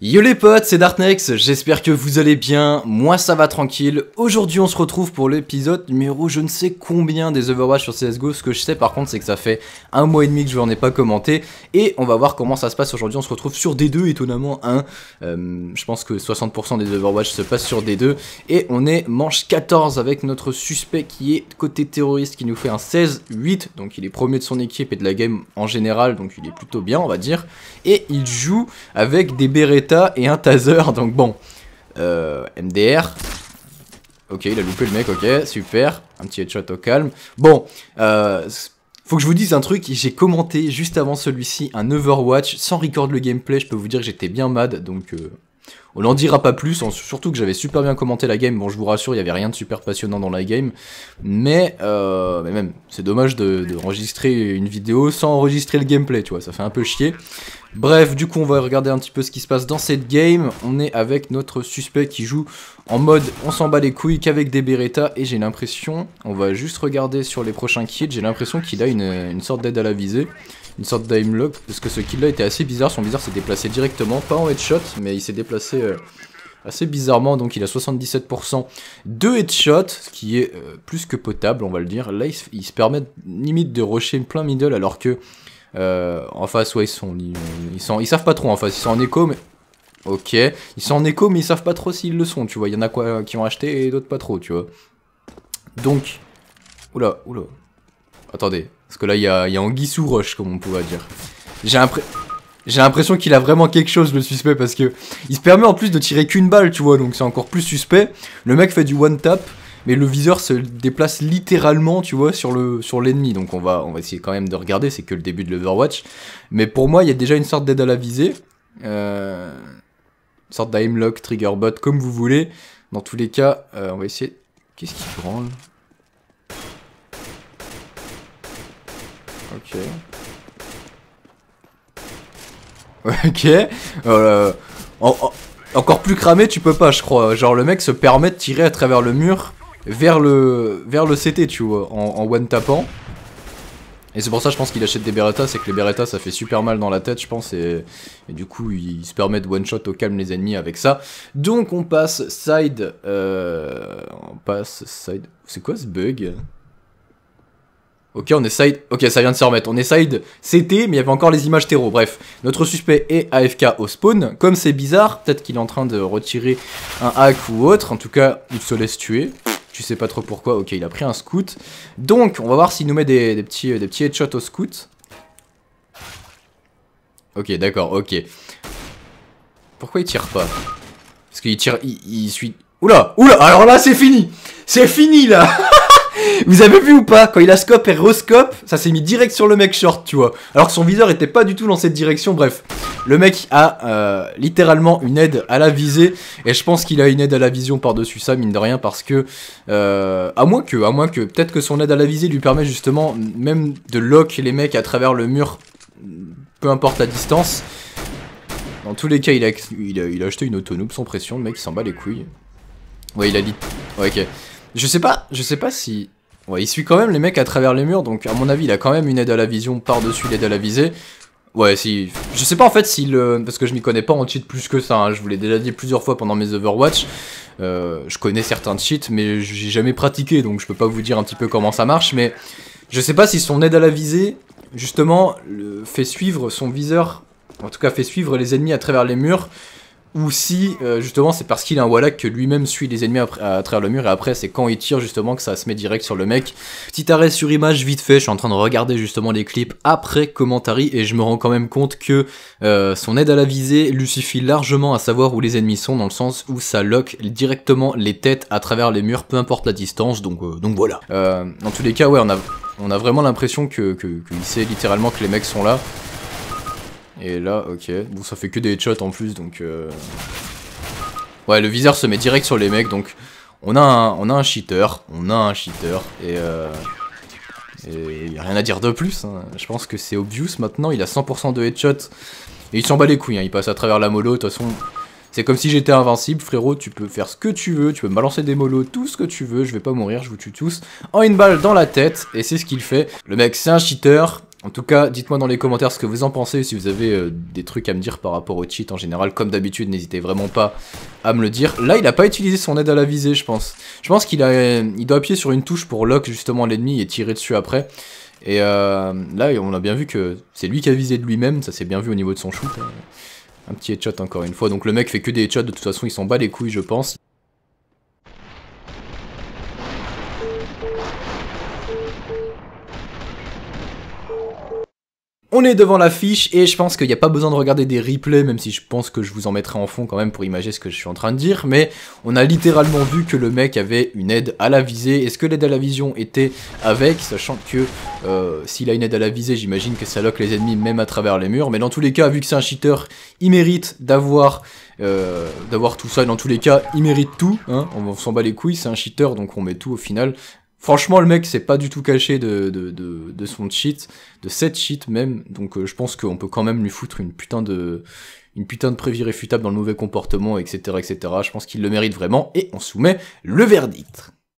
Yo les potes, c'est Dartnex, j'espère que vous allez bien, moi ça va tranquille. Aujourd'hui on se retrouve pour l'épisode numéro je ne sais combien des Overwatch sur CSGO. Ce que je sais par contre c'est que ça fait un mois et demi que je n'en ai pas commenté. Et on va voir comment ça se passe aujourd'hui. On se retrouve sur D2 étonnamment hein. euh, je pense que 60% des Overwatch se passent sur D2. Et on est manche 14 avec notre suspect qui est côté terroriste qui nous fait un 16-8. Donc il est premier de son équipe et de la game en général. Donc il est plutôt bien on va dire. Et il joue avec des bérets et un taser, donc bon. Euh, MDR. Ok, il a loupé le mec, ok, super. Un petit headshot au calme. Bon, euh, faut que je vous dise un truc, j'ai commenté juste avant celui-ci un Overwatch sans record le gameplay, je peux vous dire que j'étais bien mad, donc... Euh, on n'en dira pas plus, surtout que j'avais super bien commenté la game. Bon, je vous rassure, il n'y avait rien de super passionnant dans la game. Mais, euh, même, c'est dommage d'enregistrer de, enregistrer une vidéo sans enregistrer le gameplay, tu vois, ça fait un peu chier. Bref, du coup, on va regarder un petit peu ce qui se passe dans cette game. On est avec notre suspect qui joue en mode on s'en bat les couilles qu'avec des Beretta. Et j'ai l'impression, on va juste regarder sur les prochains kills, j'ai l'impression qu'il a une, une sorte d'aide à la visée une sorte d'aimlock parce que ce kill là était assez bizarre, son bizarre, s'est déplacé directement, pas en headshot mais il s'est déplacé euh, assez bizarrement. Donc il a 77% de headshot, ce qui est euh, plus que potable, on va le dire. Là, il, se permettent limite de rusher plein middle, alors que euh, en face, ouais, ils sont, ils, savent pas trop en face. Ils sont en écho, mais ok, ils sont en écho, mais ils savent pas trop s'ils le sont. Tu vois, il y en a quoi qui ont acheté et d'autres pas trop, tu vois. Donc, oula, oula. Attendez, parce que là, il y a, y a sous Rush, comme on pouvait dire. J'ai un l'impression... J'ai l'impression qu'il a vraiment quelque chose, le suspect, parce que il se permet en plus de tirer qu'une balle, tu vois, donc c'est encore plus suspect. Le mec fait du one tap, mais le viseur se déplace littéralement, tu vois, sur le sur l'ennemi. Donc on va on va essayer quand même de regarder. C'est que le début de l'Overwatch, mais pour moi, il y a déjà une sorte d'aide à la visée, euh, une sorte d'aimlock, bot, comme vous voulez. Dans tous les cas, euh, on va essayer. Qu'est-ce qui branle Ok. Ok. Euh, encore plus cramé, tu peux pas, je crois. Genre, le mec se permet de tirer à travers le mur vers le, vers le CT, tu vois, en, one tapant. Et c'est pour ça, je pense qu'il achète des Beretta, c'est que les Beretta, ça fait super mal dans la tête, je pense, et, du coup, il, se permet de one-shot au calme les ennemis avec ça. Donc, on passe side... Euh, on passe side... C'est quoi ce bug Ok, on essaye. Ok, ça vient de se remettre. On essaye de. C'était, mais il y avait encore les images terreau. Bref, notre suspect est AFK au spawn. Comme c'est bizarre, peut-être qu'il est en train de retirer un hack ou autre. En tout cas, il se laisse tuer. Tu sais pas trop pourquoi. Ok, il a pris un scout. Donc, on va voir s'il nous met des, petits, euh, des petits headshots au scout. Ok, d'accord, ok. Pourquoi il tire pas Parce qu'il tire. Il, il suit. Oula Oula Alors là, c'est fini C'est fini là Vous avez vu ou pas Quand il a scope et re-scope, ça s'est mis direct sur le mec short, tu vois. Alors que son viseur était pas du tout dans cette direction, bref. Le mec a euh, littéralement une aide à la visée, et je pense qu'il a une aide à la vision par-dessus ça, mine de rien, parce que... Euh, à moins que, à moins que, peut-être que son aide à la visée lui permet justement même de lock les mecs à travers le mur, peu importe la distance. Dans tous les cas, il a, il a, acheté une autonome sans pression, le mec il s'en bat les couilles. Ouais, il a dit... ok. Je sais pas, je sais pas si Ouais, il suit quand même les mecs à travers les murs, donc à mon avis, il a quand même une aide à la vision par-dessus l'aide à la visée. Ouais, si. Je sais pas en fait si le. Euh, parce que je m'y connais pas en cheat plus que ça, hein. je vous l'ai déjà dit plusieurs fois pendant mes Overwatch. Euh, je connais certains cheats, mais j'ai jamais pratiqué, donc je peux pas vous dire un petit peu comment ça marche, mais je sais pas si son aide à la visée, justement, le... fait suivre son viseur, en tout cas fait suivre les ennemis à travers les murs, ou si euh, justement c'est parce qu'il a un wallack que lui-même suit les ennemis à, travers le mur et après c'est quand il tire justement que ça se met direct sur le mec. Petit arrêt sur image vite fait, je suis en train de regarder justement les clips après commentary et je me rends quand même compte que euh, son aide à la visée lui suffit largement à savoir où les ennemis sont dans le sens où ça lock directement les têtes à travers les murs peu importe la distance donc, euh, donc voilà. dans tous les cas ouais on a, on a vraiment l'impression que, que, sait littéralement que les mecs sont là. Et là, ok. Bon, ça fait que des headshots en plus, donc... Euh. Ouais, le viseur se met direct sur les mecs, donc... On a un, on a un cheater, on a un cheater, et... Euh... Et rien à dire de plus, hein. je pense que c'est obvious maintenant, il a 100% de headshots, et il s'en bat les couilles, hein, il passe à travers la mollo, de toute façon, c'est comme si j'étais invincible, frérot, tu peux faire ce que tu veux, tu peux me balancer des molos, tout ce que tu veux, je vais pas mourir, je vous tue tous, en une balle dans la tête, et c'est ce qu'il fait, le mec c'est un cheater, en tout cas, dites-moi dans les commentaires ce que vous en pensez, si vous avez euh, des trucs à me dire par rapport au cheat en général. Comme d'habitude, n'hésitez vraiment pas à me le dire. Là, il a pas utilisé son aide à la visée, je pense. Je pense qu'il a, il doit appuyer sur une touche pour lock justement l'ennemi et tirer dessus après. Et euh, là, on a bien vu que c'est lui qui a visé de lui-même, ça s'est bien vu au niveau de son shoot. Un petit headshot encore une fois. Donc le mec fait que des headshots, de toute façon, il s'en bat les couilles, je pense. On est devant l'affiche et je pense qu'il n'y a pas besoin de regarder des replays, même si je pense que je vous en mettrai en fond quand même pour imaginer ce que je suis en train de dire, mais on a littéralement vu que le mec avait une aide à la visée. Est-ce que l'aide à la vision était avec, sachant que euh, s'il a une aide à la visée, j'imagine que ça loque les ennemis même à travers les murs, mais dans tous les cas, vu que c'est un cheater, il mérite d'avoir... Euh, d'avoir tout ça, et dans tous les cas, il mérite tout, hein. on s'en bat les couilles, c'est un cheater, donc on met tout au final, Franchement, le mec s'est pas du tout caché de, de, de, son cheat, de cette cheat même, donc euh, je pense qu'on peut quand même lui foutre une putain de une putain de prévie réfutable dans le mauvais comportement, etc., etc. Je pense qu'il le mérite vraiment et on soumet le verdict.